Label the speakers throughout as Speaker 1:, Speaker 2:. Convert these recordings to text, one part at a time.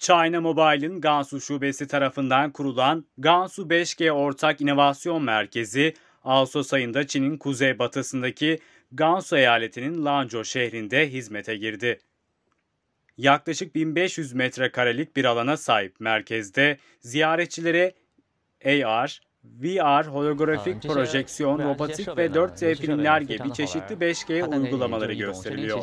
Speaker 1: China Mobile'ın Gansu şubesi tarafından kurulan Gansu 5G Ortak İnovasyon Merkezi, Ağustos ayında Çin'in kuzeybatısındaki Gansu eyaletinin Lanzhou şehrinde hizmete girdi. Yaklaşık 1500 metrekarelik bir alana sahip merkezde ziyaretçilere AR, VR, holografik projeksiyon, robotik ve 4D şey filmler gibi çeşitli 5G uygulamaları şey. gösteriliyor.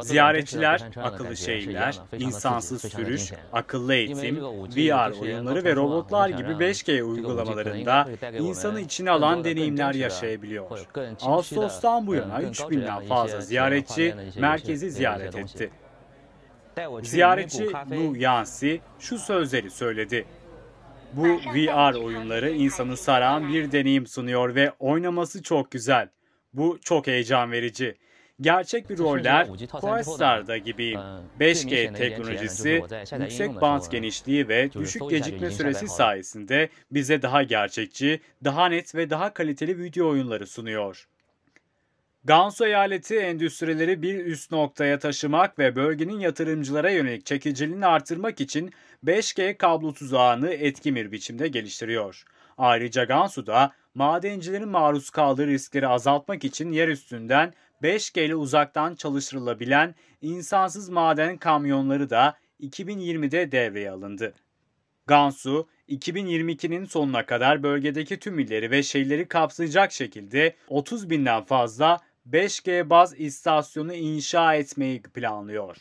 Speaker 1: Ziyaretçiler, akıllı şey şeyler, insansız sürüş, akıllı eğitim, VR oyunları ve robotlar gibi 5G uygulamalarında insanı içine alan deneyimler şey yaşayabiliyor. Ağustos'tan bu yana 3000'den fazla ziyaretçi merkezi ziyaret etti. Ziyaretçi Lu Yansi şu sözleri söyledi. Bu VR oyunları insanı saran bir deneyim sunuyor ve oynaması çok güzel. Bu çok heyecan verici. Gerçek bir roller Quastar'da gibi 5G e, teknolojisi yüksek bant genişliği ve düşük gecikme süresi sayesinde bize daha gerçekçi, daha net ve daha kaliteli video oyunları sunuyor. Gansu eyaleti endüstrileri bir üst noktaya taşımak ve bölgenin yatırımcılara yönelik çekiciliğini artırmak için 5G kablo tuzağını etkin bir biçimde geliştiriyor. Ayrıca Gansu'da madencilerin maruz kaldığı riskleri azaltmak için yer üstünden 5 G ile uzaktan çalıştırılabilen insansız maden kamyonları da 2020'de devreye alındı. Gansu, 2022'nin sonuna kadar bölgedeki tüm illeri ve şehirleri kapsayacak şekilde 30 binden fazla 5G baz istasyonu inşa etmeyi planlıyor.